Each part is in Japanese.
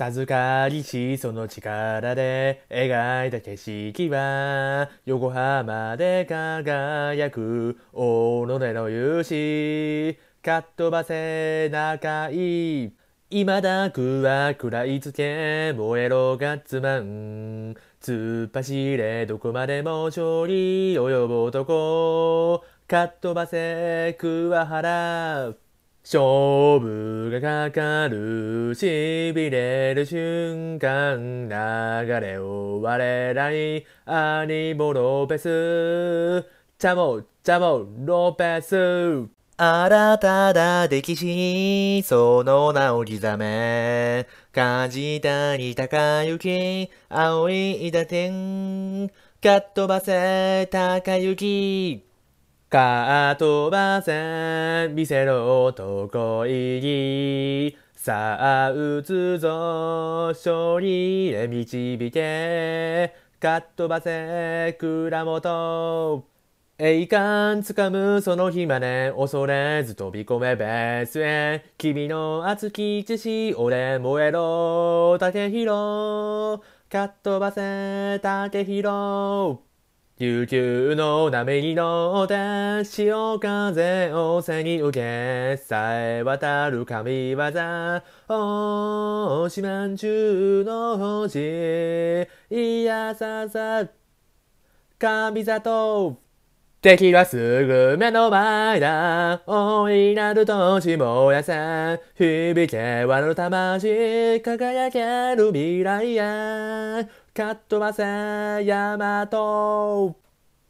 授かりしその力で描いた景色は横浜で輝く大野での勇姿かっ飛ばせ仲いい未だくは食らいつけ燃えろガッツマン突っ走れどこまでも勝利及ぶ男かっ飛ばせ桑原勝負がかかる、痺れる瞬間、流れを我らに、アニモ・ロペス、チャモ、チャモ、ロペス。新たな歴史、その名を刻め、梶谷隆行、青いだてん、かっ飛ばせ、高行。カー飛ばせ見せろ男意義さあ撃つぞ勝利へ導けかットばせ蔵元栄冠つかむその日まで恐れず飛び込めベースへ君の熱き血し俺燃えろ竹広かっ飛ばせ竹広悠久の波の出潮風を背に受け、さえ渡る神業、大島中の星、いやささ、神里。敵はすぐ目の前だ。大いなる年もやさ、響け我の魂、輝ける未来や。かっ飛ばせマト。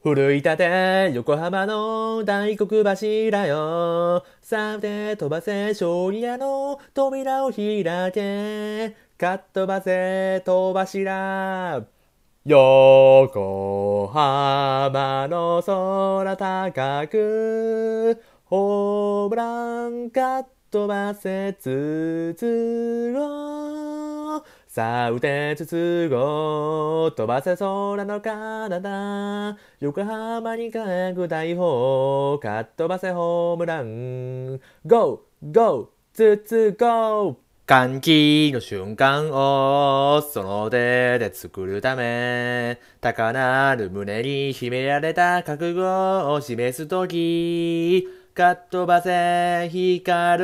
奮い立て横浜の大黒柱よさて飛ばせ勝利屋の扉を開けかっ飛ばせ戸柱横浜の空高くホームランかっ飛ばせ筒をさあ、てつつご、飛ばせ空の彼方、横浜に帰る大砲、かっ飛ばせホームラン、ゴーゴーつつゴー歓喜の瞬間をその手で作るため、高鳴る胸に秘められた覚悟を示すとき、かっ飛ばせ光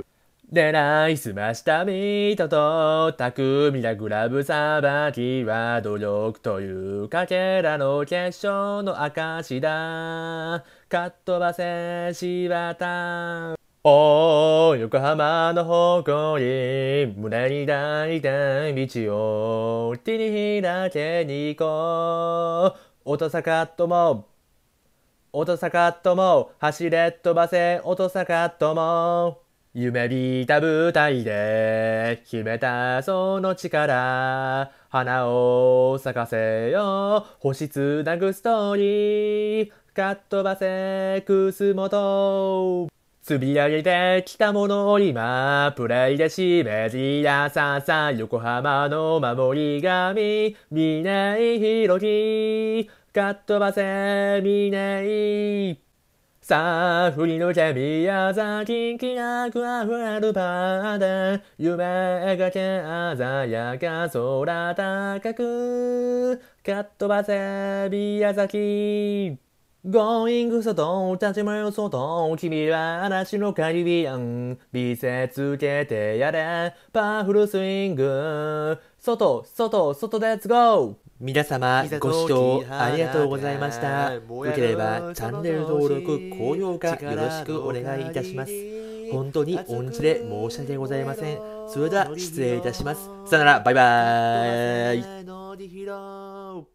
る狙いすましたートと巧みなグラブさばきは努力というかけらの結晶の証だ。かっ飛ばせ柴た。おー、横浜の誇り、胸に抱いて道を手に開けに行こう。音さかっとも、音さかっとも、走れ飛ばせ音さかっとも。夢見た舞台で秘めたその力花を咲かせよう星つなぐストーリーかっ飛ばせくすもと積み上げてきたものを今、プレイで締めじらささ、横浜の守り神、峰井宏樹、かっ飛ばせ、峰井。さあ、振り抜け宮崎きなくあふれるパーで、夢描け鮮やか空高く、かっ飛ばせ宮崎。Going 外、立ち回る外、君は嵐のカリビアン。見せつけてやれ、パワフルスイング。外、外、外、レッツゴー皆様ご視聴ありがとうございました。よければチャンネル登録、高評価よろしくお願いいたします。本当に音痴で申し訳ございません。それでは失礼いたします。さよなら、バイバーイ。